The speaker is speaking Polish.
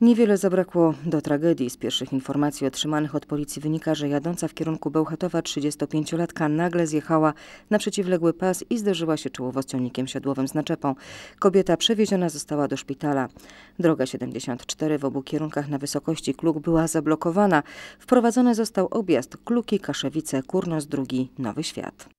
Niewiele zabrakło do tragedii. Z pierwszych informacji otrzymanych od policji wynika, że jadąca w kierunku Bełchatowa 35-latka nagle zjechała na przeciwległy pas i zderzyła się czołowo z ciągnikiem siodłowym z naczepą. Kobieta przewieziona została do szpitala. Droga 74 w obu kierunkach na wysokości Kluk była zablokowana. Wprowadzony został objazd Kluki, Kaszewice, Kurnos, Drugi, Nowy Świat.